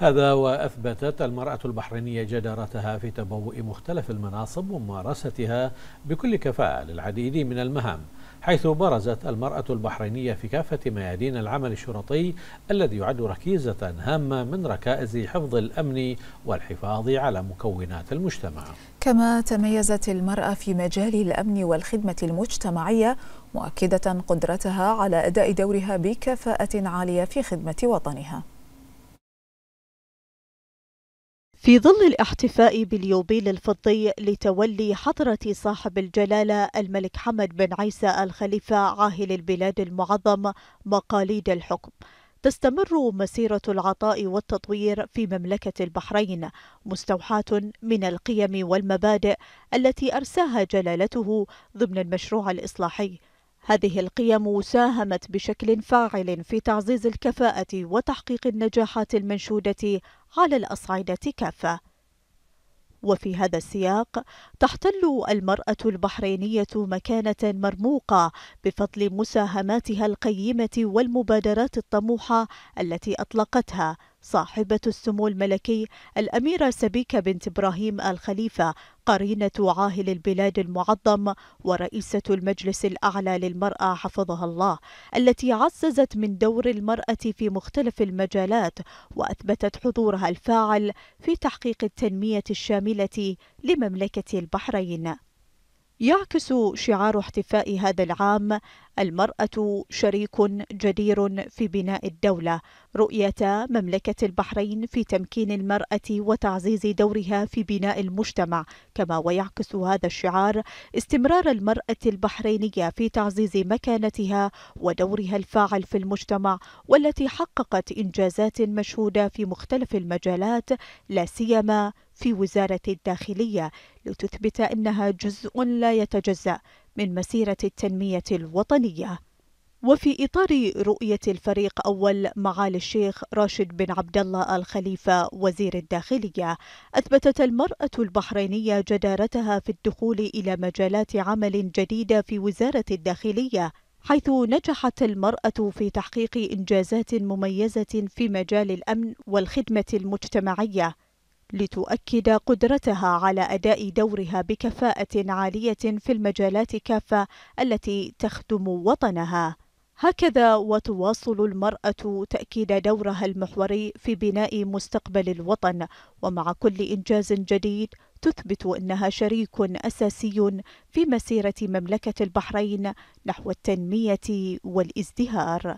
هذا وأثبتت المرأة البحرينية جدارتها في تبوء مختلف المناصب وممارستها بكل كفاءة للعديد من المهام حيث برزت المرأة البحرينية في كافة ميادين العمل الشرطي الذي يعد ركيزة هامة من ركائز حفظ الأمن والحفاظ على مكونات المجتمع كما تميزت المرأة في مجال الأمن والخدمة المجتمعية مؤكدة قدرتها على أداء دورها بكفاءة عالية في خدمة وطنها في ظل الاحتفاء باليوبيل الفضي لتولي حضرة صاحب الجلالة الملك حمد بن عيسى الخليفة عاهل البلاد المعظم مقاليد الحكم تستمر مسيرة العطاء والتطوير في مملكة البحرين مستوحاة من القيم والمبادئ التي أرساها جلالته ضمن المشروع الإصلاحي هذه القيم ساهمت بشكل فاعل في تعزيز الكفاءة وتحقيق النجاحات المنشودة على الأصعدة كافة. وفي هذا السياق تحتل المرأة البحرينية مكانة مرموقة بفضل مساهماتها القيمة والمبادرات الطموحة التي أطلقتها صاحبة السمو الملكي الأميرة سبيكة بنت إبراهيم الخليفة قرينة عاهل البلاد المعظم ورئيسة المجلس الأعلى للمرأة حفظها الله التي عززت من دور المرأة في مختلف المجالات وأثبتت حضورها الفاعل في تحقيق التنمية الشاملة لمملكة البحرين يعكس شعار احتفاء هذا العام المرأة شريك جدير في بناء الدولة رؤية مملكة البحرين في تمكين المرأة وتعزيز دورها في بناء المجتمع كما ويعكس هذا الشعار استمرار المرأة البحرينية في تعزيز مكانتها ودورها الفاعل في المجتمع والتي حققت إنجازات مشهودة في مختلف المجالات لا سيما في وزارة الداخلية لتثبت أنها جزء لا يتجزأ من مسيرة التنمية الوطنية. وفي إطار رؤية الفريق أول معالي الشيخ راشد بن عبد الله الخليفة وزير الداخلية، أثبتت المرأة البحرينية جدارتها في الدخول إلى مجالات عمل جديدة في وزارة الداخلية، حيث نجحت المرأة في تحقيق إنجازات مميزة في مجال الأمن والخدمة المجتمعية. لتؤكد قدرتها على أداء دورها بكفاءة عالية في المجالات كافة التي تخدم وطنها. هكذا وتواصل المرأة تأكيد دورها المحوري في بناء مستقبل الوطن، ومع كل إنجاز جديد تثبت أنها شريك أساسي في مسيرة مملكة البحرين نحو التنمية والازدهار.